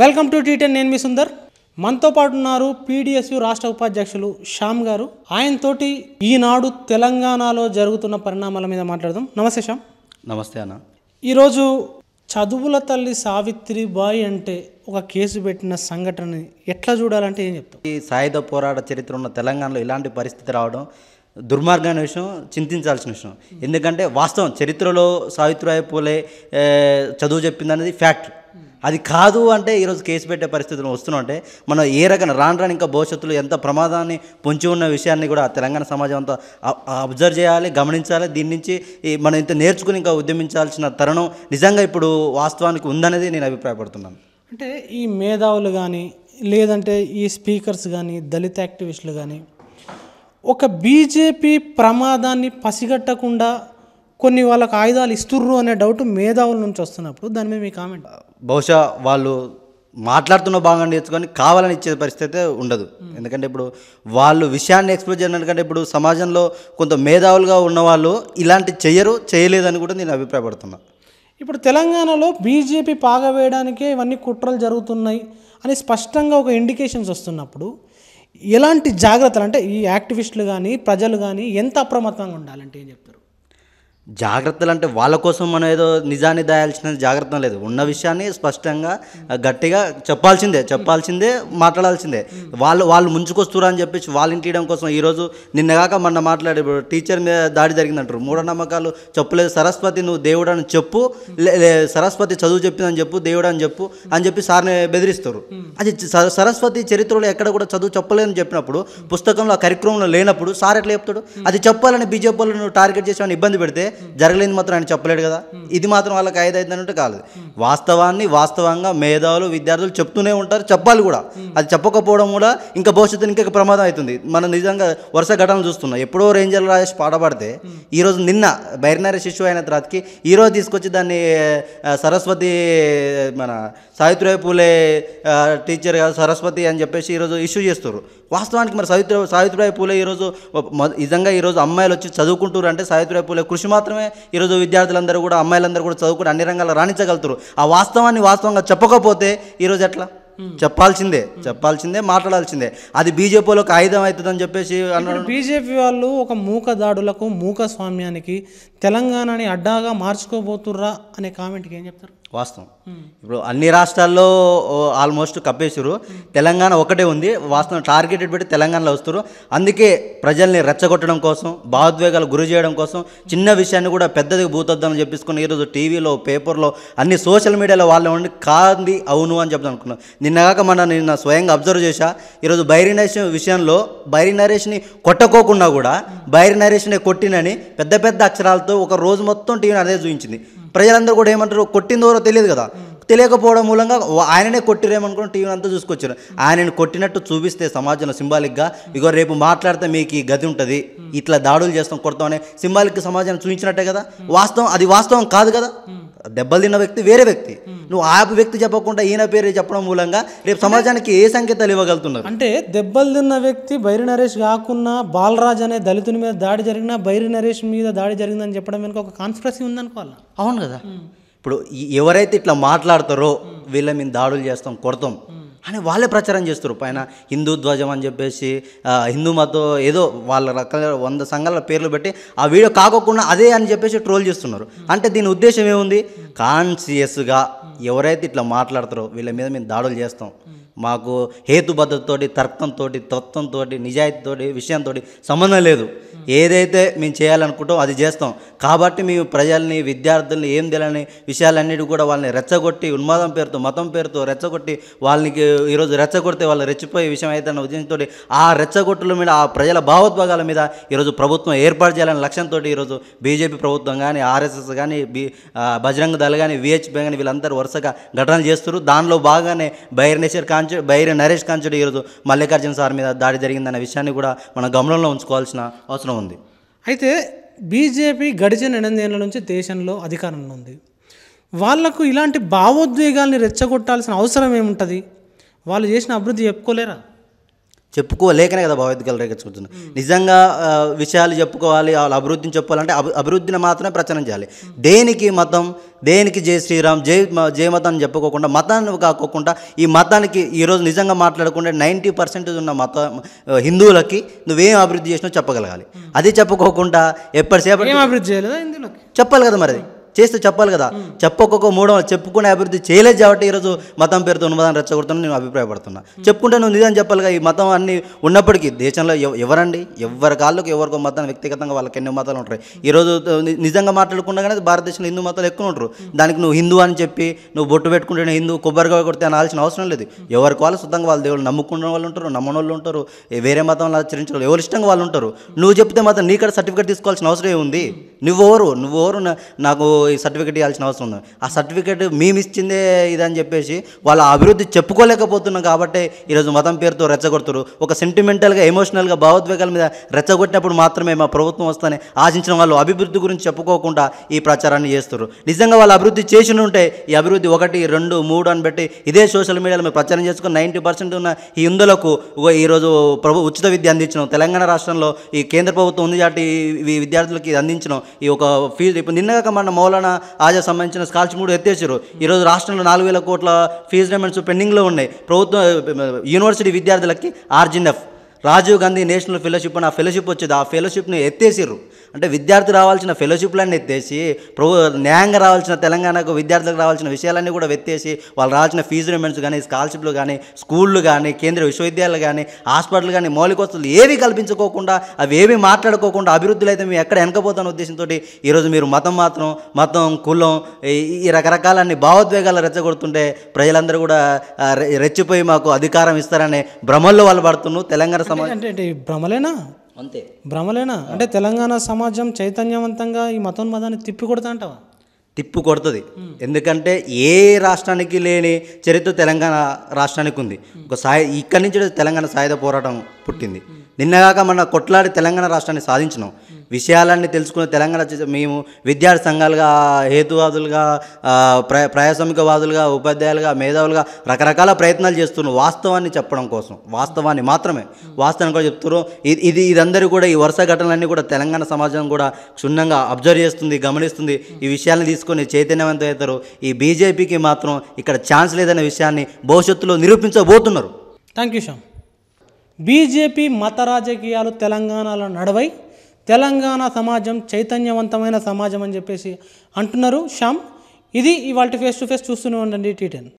Welcome to T10 నేను మీ సుందర్ మనతో పాటు ఉన్నారు పీడిఎస్యు రాష్ట్ర ఉపాధ్యక్షులు శ్యామ్ గారు ఆయనతోటి ఈనాడు తెలంగాణలో జరుగుతున్న పరిణామాల మీద మాట్లాడదాం నమస్తే శ్యామ్ నమస్తే అన్న ఈరోజు చదువుల తల్లి సావిత్రిబాయి అంటే ఒక కేసు పెట్టిన సంఘటనని ఎట్లా చూడాలంటే ఏం చెప్తాం ఈ సాయుధ పోరాట చరిత్ర ఉన్న తెలంగాణలో ఇలాంటి పరిస్థితి రావడం దుర్మార్గమైన విషయం చింతించాల్సిన విషయం ఎందుకంటే వాస్తవం చరిత్రలో సావిత్రిబాయి పోలే చదువు చెప్పింది అనేది ఫ్యాక్ట్ అది కాదు అంటే ఈరోజు కేసు పెట్టే పరిస్థితులు అంటే మనం ఏ రకంగా రాను రాని ఇంకా భవిష్యత్తులో ఎంత ప్రమాదాన్ని పొంచి ఉన్న విషయాన్ని కూడా తెలంగాణ సమాజం అంతా అబ్జర్వ్ చేయాలి గమనించాలి దీని నుంచి మనం ఇంత నేర్చుకుని ఇంకా ఉద్యమించాల్సిన తరుణం నిజంగా ఇప్పుడు వాస్తవానికి ఉందనేది నేను అభిప్రాయపడుతున్నాను అంటే ఈ మేధావులు కానీ లేదంటే ఈ స్పీకర్స్ కానీ దళిత యాక్టివిస్టులు కానీ ఒక బీజేపీ ప్రమాదాన్ని పసిగట్టకుండా కొన్ని వాళ్ళకు ఆయుధాలు ఇస్తుర్రు అనే డౌట్ మేధావుల నుంచి వస్తున్నప్పుడు దాని మీద మీ కామెంట్ బహుశా వాళ్ళు మాట్లాడుతున్న భాగంగా నేర్చుకొని కావాలని ఇచ్చే పరిస్థితి అయితే ఉండదు ఎందుకంటే ఇప్పుడు వాళ్ళు విషయాన్ని ఎక్స్ప్లోర్ చేయడానికంటే ఇప్పుడు సమాజంలో కొంత మేధావులుగా ఉన్నవాళ్ళు ఇలాంటి చెయ్యరు చేయలేదని కూడా నేను అభిప్రాయపడుతున్నా ఇప్పుడు తెలంగాణలో బీజేపీ పాగవేయడానికే ఇవన్నీ కుట్రలు జరుగుతున్నాయి అని స్పష్టంగా ఒక ఇండికేషన్స్ వస్తున్నప్పుడు ఎలాంటి జాగ్రత్తలు అంటే ఈ యాక్టివిస్టులు కానీ ప్రజలు కానీ ఎంత అప్రమత్తంగా ఉండాలంటే ఏం చెప్తారు జాగ్రత్తలు అంటే వాళ్ళ కోసం మనం ఏదో నిజాన్ని దాయాల్సిన జాగ్రత్త లేదు ఉన్న విషయాన్ని స్పష్టంగా గట్టిగా చెప్పాల్సిందే చెప్పాల్సిందే మాట్లాడాల్సిందే వాళ్ళు వాళ్ళు ముంచుకొస్తురా అని చెప్పేసి వాళ్ళు ఇవ్వడం కోసం ఈరోజు నిన్నగాక మొన్న మాట్లాడే టీచర్ మీద దాడి జరిగిందంటారు మూఢనమ్మకాలు చెప్పలేదు సరస్వతి నువ్వు దేవుడు అని చెప్పు సరస్వతి చదువు చెప్పిందని చెప్పు దేవుడు అని చెప్పు అని చెప్పి సార్ని బెదిరిస్తారు అది సరస్వతి చరిత్రలో ఎక్కడ కూడా చదువు చెప్పలేదని చెప్పినప్పుడు పుస్తకంలో ఆ లేనప్పుడు సార్ ఎట్లా చెప్తాడు అది చెప్పాలని బీజేపీ టార్గెట్ చేసేవాడిని ఇబ్బంది పెడితే జరగలేదు మాత్రం ఆయన చెప్పలేడు కదా ఇది మాత్రం వాళ్ళకి ఐదు ఐదు అన్నట్టు కాదు వాస్తవాన్ని వాస్తవంగా మేధావులు విద్యార్థులు చెప్తూనే ఉంటారు చెప్పాలి కూడా అది చెప్పకపోవడం కూడా ఇంకా భవిష్యత్తు ఇంకా ప్రమాదం అవుతుంది మనం నిజంగా వరుస ఘటనలు చూస్తున్నాం ఎప్పుడో రేంజర్ రాజేష్ పాట పాడితే ఈరోజు నిన్న బైరినారి శిశువు అయిన తర్వాతకి ఈరోజు తీసుకొచ్చి దాన్ని సరస్వతి మన సావిత్రి పూలే టీచర్ సరస్వతి అని చెప్పేసి ఈరోజు ఇష్యూ చేస్తారు వాస్తవానికి మరి సావిత్రి సావిత్రిబాయి పూలే ఈరోజు నిజంగా ఈరోజు అమ్మాయిలు వచ్చి చదువుకుంటారు అంటే సావిత్రిబాయి పూలే కృషి మాత్రం మాత్రమే ఈరోజు విద్యార్థులందరూ కూడా అమ్మాయిలందరూ కూడా చదువుకుని అన్ని రంగాల్లో రాణించగలుగుతారు ఆ వాస్తవాన్ని వాస్తవంగా చెప్పకపోతే ఈరోజు ఎట్లా చెప్పాల్సిందే చెప్పాల్సిందే మాట్లాడాల్సిందే అది బీజేపీలో ఆయుధం ఆయుధం అవుతుందని చెప్పేసి అన్నాడు బీజేపీ వాళ్ళు ఒక మూక దాడులకు మూక స్వామ్యానికి తెలంగాణని అడ్డాగా మార్చుకోబోతుర్రా అనే కామెంట్కి ఏం చెప్తారు వాస్తవం ఇప్పుడు అన్ని రాష్ట్రాల్లో ఆల్మోస్ట్ కప్పేసారు తెలంగాణ ఒకటే ఉంది వాస్తవం టార్గెటెడ్ పెట్టి తెలంగాణలో వస్తారు అందుకే ప్రజల్ని రెచ్చగొట్టడం కోసం భావోద్వేగాలు గురి చేయడం కోసం చిన్న విషయాన్ని కూడా పెద్దది భూతద్దని చెప్పేసుకుని ఈరోజు టీవీలో పేపర్లో అన్ని సోషల్ మీడియాలో వాళ్ళే ఉండి కాంది అవును అని చెప్పి అనుకున్నాను నిన్నగాక మన నిన్న స్వయంగా అబ్జర్వ్ చేశా ఈరోజు బైరీ నరేషన్ విషయంలో బైరీ నరేష్ని కొట్టకోకుండా కూడా బైరీ నరేష్ని కొట్టినని పెద్ద పెద్ద అక్షరాలతో ఒక రోజు మొత్తం టీవీని అదే చూపించింది ప్రజలందరూ కూడా ఏమంటారు కొట్టిందోరో తెలియదు కదా తెలియకపోవడం మూలంగా ఆయననే కొట్టిరేమనుకుని టీవీ అంతా చూసుకొచ్చారు ఆయనను కొట్టినట్టు చూపిస్తే సమాజంలో సింబాలిక్గా ఇగో రేపు మాట్లాడితే మీకు ఈ గది ఉంటుంది ఇట్లా దాడులు చేస్తాం కొడతామని సింబాలిక్ సమాజాన్ని చూపించినట్టే కదా వాస్తవం అది వాస్తవం కాదు కదా దెబ్బలు తిన్న వ్యక్తి వేరే వ్యక్తి నువ్వు ఆ వ్యక్తి చెప్పకుండా ఈయన పేరు చెప్పడం మూలంగా రేపు సమాజానికి ఏ సంకేతాలు ఇవ్వగలుగుతున్నారు అంటే దెబ్బలు తిన్న వ్యక్తి బైరి నరేష్ కాకున్నా బాలరాజ్ అనే దళితుని మీద దాడి జరిగినా బైరి నరేష్ మీద దాడి జరిగిందని చెప్పడం వెనుక ఒక కాన్స్పిరసీ ఉందనుకోవాలి అవును కదా ఇప్పుడు ఎవరైతే ఇట్లా మాట్లాడతారో వీళ్ళ మేము దాడులు చేస్తాం కొడతాం అని వాళ్ళే ప్రచారం చేస్తారు పైన హిందూ ధ్వజం అని చెప్పేసి హిందూ మతం ఏదో వాళ్ళ రకాల వంద సంఘాల పేర్లు పెట్టి ఆ వీడియో కాకోకుండా అదే అని చెప్పేసి ట్రోల్ చేస్తున్నారు అంటే దీని ఉద్దేశం ఏముంది కాన్సియస్గా ఎవరైతే ఇట్లా మాట్లాడతారో వీళ్ళ మీద మేము దాడులు చేస్తాం మాకు హేతుబద్ధతతో తర్కంతో తత్వంతో నిజాయితీతో విషయంతో సంబంధం లేదు ఏదైతే మేము చేయాలనుకుంటాం అది చేస్తాం కాబట్టి మేము ప్రజల్ని విద్యార్థుల్ని ఏం తెలియని విషయాలన్నిటి కూడా వాళ్ళని రెచ్చగొట్టి ఉన్మాదం పేరుతో మతం పేరుతో రెచ్చగొట్టి వాళ్ళకి ఈరోజు రెచ్చగొడితే వాళ్ళు రెచ్చిపోయే విషయం అయితే అన్న ఉద్దేశంతో ఆ రెచ్చగొట్టుల మీద ఆ ప్రజల భావోద్వేగాల మీద ఈరోజు ప్రభుత్వం ఏర్పాటు చేయాలనే లక్ష్యంతో ఈరోజు బీజేపీ ప్రభుత్వం కానీ ఆర్ఎస్ఎస్ కానీ బీ బజరంగ దళ కానీ విహెచ్పి కానీ వీళ్ళందరూ వరుసగా ఘటనలు చేస్తున్నారు దానిలో బాగానే బైర్నేశ్వర్ ఖాన్ కాంచు బైర నరేష్ కాంచుడు ఈరోజు మల్లికార్జున సార్ మీద దాడి జరిగిందన్న విషయాన్ని కూడా మన గమనంలో ఉంచుకోవాల్సిన అవసరం ఉంది అయితే బీజేపీ గడిచిన ఎనిమిదేళ్ల నుంచి దేశంలో అధికారంలో ఉంది వాళ్లకు ఇలాంటి భావోద్వేగాల్ని రెచ్చగొట్టాల్సిన అవసరం ఏముంటుంది వాళ్ళు చేసిన అభివృద్ధి చెప్పుకోలేరా చెప్పుకోలేకనే కదా భావోద్వేగాలు రేకెత్తుకుంటున్నాం hmm. నిజంగా విషయాలు చెప్పుకోవాలి వాళ్ళ అభివృద్ధిని చెప్పాలంటే అభివృద్ధిని మాత్రమే ప్రచారం చేయాలి hmm. దేనికి మతం దేనికి జై శ్రీరామ్ జై జై మతాన్ని చెప్పుకోకుండా మతాన్ని కాకోకుండా ఈ మతానికి ఈరోజు నిజంగా మాట్లాడకుండా నైంటీ పర్సెంటేజ్ ఉన్న మత హిందువులకి నువ్వేం అభివృద్ధి చేసినా చెప్పగలగాలి hmm. అది చెప్పుకోకుండా ఎప్పటిసేపు అభివృద్ధి చేయాలి చెప్పాలి కదా మరి చేస్తే చెప్పాలి కదా చెప్పకొక మూడో చెప్పుకునే అభివృద్ధి చేయలేదు కాబట్టి ఈరోజు మతం పేరుతో ఉన్నదాన్ని రెచ్చగొడుతున్నా నేను అభిప్రాయపడుతున్నా చెప్పుకుంటే నువ్వు నిజం చెప్పాలిగా ఈ మతం అన్ని ఉన్నప్పటికీ దేశంలో ఎవరండి ఎవరి కాళ్ళకు ఎవరికో మతం వ్యక్తిగతంగా వాళ్ళకి ఎన్ని మతాలు ఉంటాయి ఈరోజు నిజంగా మాట్లాడుకున్నా భారతదేశంలో హిందూ మతాలు ఎక్కువ ఉంటారు దానికి నువ్వు హిందూ అని చెప్పి నువ్వు బొట్టు పెట్టుకుంటే హిందూ కొబ్బరిగా కొడితే అనాల్సిన అవసరం లేదు ఎవరికి వాళ్ళు శుద్ధంగా వాళ్ళ దేవుళ్ళు నమ్ముకున్న వాళ్ళు ఉంటారు నమ్మని వాళ్ళు ఉంటారు వేరే మతం ఆచరించిన వాళ్ళు ఎవరు ఇష్టంగా వాళ్ళు ఉంటారు నువ్వు చెప్తే మాత్రం నీకడ సర్టిఫికేట్ తీసుకోవాల్సిన అవసరం ఏముంది నువ్వెవరు నువ్వెవరు నాకు ఈ సర్టిఫికేట్ ఇవ్వాల్సిన అవసరం ఉంది ఆ సర్టిఫికేట్ మేము ఇచ్చిందే ఇదని చెప్పేసి వాళ్ళ అభివృద్ధి చెప్పుకోలేకపోతున్నాం కాబట్టి ఈరోజు మతం పేరుతో రెచ్చగొడుతురు ఒక సెంటిమెంటల్గా ఎమోషనల్గా భావోద్వేగాల మీద రెచ్చగొట్టినప్పుడు మాత్రమే మా ప్రభుత్వం వస్తానే ఆశించిన వాళ్ళు అభివృద్ధి గురించి చెప్పుకోకుండా ఈ ప్రచారాన్ని చేస్తారు నిజంగా వాళ్ళు అభివృద్ధి చేసిన ఉంటే ఈ అభివృద్ధి ఒకటి రెండు మూడు అని పెట్టి ఇదే సోషల్ మీడియాలో మేము ప్రచారం చేసుకుని నైంటీ పర్సెంట్ ఉన్న ఈ హిందులకు ఈరోజు ప్రభు ఉచిత విద్య అందించడం తెలంగాణ రాష్ట్రంలో ఈ కేంద్ర ప్రభుత్వం ఉంది కాబట్టి ఈ విద్యార్థులకి అందించడం ఈ ఒక ఫీజు ఇప్పుడు నిన్నగా మన మౌల మౌలానా ఆజా సంబంధించిన స్కాలర్షిప్ కూడా ఎత్తేసారు ఈరోజు రాష్ట్రంలో నాలుగు వేల కోట్ల ఫీజు పేమెంట్స్ పెండింగ్లో ఉన్నాయి ప్రభుత్వం యూనివర్సిటీ విద్యార్థులకి RGNF Rajiv Gandhi national fellowship అని ఆ ఫెలోషిప్ వచ్చేది ఆ ఫెలోషిప్ని ఎత్తేసారు అంటే విద్యార్థి రావాల్సిన ఫెలోషిప్లన్నీ ఎత్తేసి ప్రభు న్యాయంగా రావాల్సిన తెలంగాణకు విద్యార్థులకు రావాల్సిన విషయాలన్నీ కూడా వెత్తేసి వాళ్ళు రావాల్సిన ఫీజు రిమెంట్స్ కానీ స్కాలర్షిప్లు కానీ స్కూళ్ళు కానీ కేంద్ర విశ్వవిద్యాలయాలు కానీ హాస్పిటల్ కానీ మౌలిక వస్తువులు ఏవి కల్పించుకోకుండా అవి ఏవి మాట్లాడుకోకుండా అభివృద్ధులు అయితే మేము ఎక్కడ వెనకపోతున్న ఉద్దేశంతో ఈరోజు మీరు మతం మాత్రం మతం కులం ఈ రకరకాలన్నీ భావోద్వేగాలు రెచ్చగొడుతుంటే ప్రజలందరూ కూడా రెచ్చిపోయి మాకు అధికారం ఇస్తారనే భ్రమల్లో వాళ్ళు పడుతున్నారు తెలంగాణ సమాజం అంటే భ్రమలేనా అంతే భ్రమలేనా అంటే తెలంగాణ సమాజం చైతన్యవంతంగా ఈ మతోన్మదాన్ని తిప్పి కొడతా అంటావా తిప్పు కొడుతుంది ఎందుకంటే ఏ రాష్ట్రానికి లేని చరిత్ర తెలంగాణ రాష్ట్రానికి ఉంది ఒక సాయ ఇక్కడి నుంచి తెలంగాణ సాయుధ పోరాటం పుట్టింది నిన్నగాక మన కొట్లాడి తెలంగాణ రాష్ట్రాన్ని సాధించినాం విషయాలన్నీ తెలుసుకున్న తెలంగాణ మేము విద్యార్థి సంఘాలుగా హేతువాదులుగా ప్ర ప్రయాసమికవాదులుగా ఉపాధ్యాయులుగా మేధావులుగా రకరకాల ప్రయత్నాలు చేస్తున్నాం వాస్తవాన్ని చెప్పడం కోసం వాస్తవాన్ని మాత్రమే వాస్తవాన్ని కూడా చెప్తున్నారు ఇది ఇదందరూ కూడా ఈ వరుస ఘటనలన్నీ కూడా తెలంగాణ సమాజం కూడా క్షుణ్ణంగా అబ్జర్వ్ చేస్తుంది గమనిస్తుంది ఈ విషయాలను తీసుకొని చైతన్యవంతమవుతారు అవుతారు ఈ బీజేపీకి మాత్రం ఇక్కడ ఛాన్స్ లేదనే విషయాన్ని భవిష్యత్తులో నిరూపించబోతున్నారు థ్యాంక్ యూ శ్యామ్ బీజేపీ మత రాజకీయాలు తెలంగాణలో నడవై తెలంగాణ సమాజం చైతన్యవంతమైన సమాజం అని చెప్పేసి అంటున్నారు శ్యామ్ ఇది ఇవాళ ఫేస్ టు ఫేస్ చూస్తూనే ఉండండి టీటెన్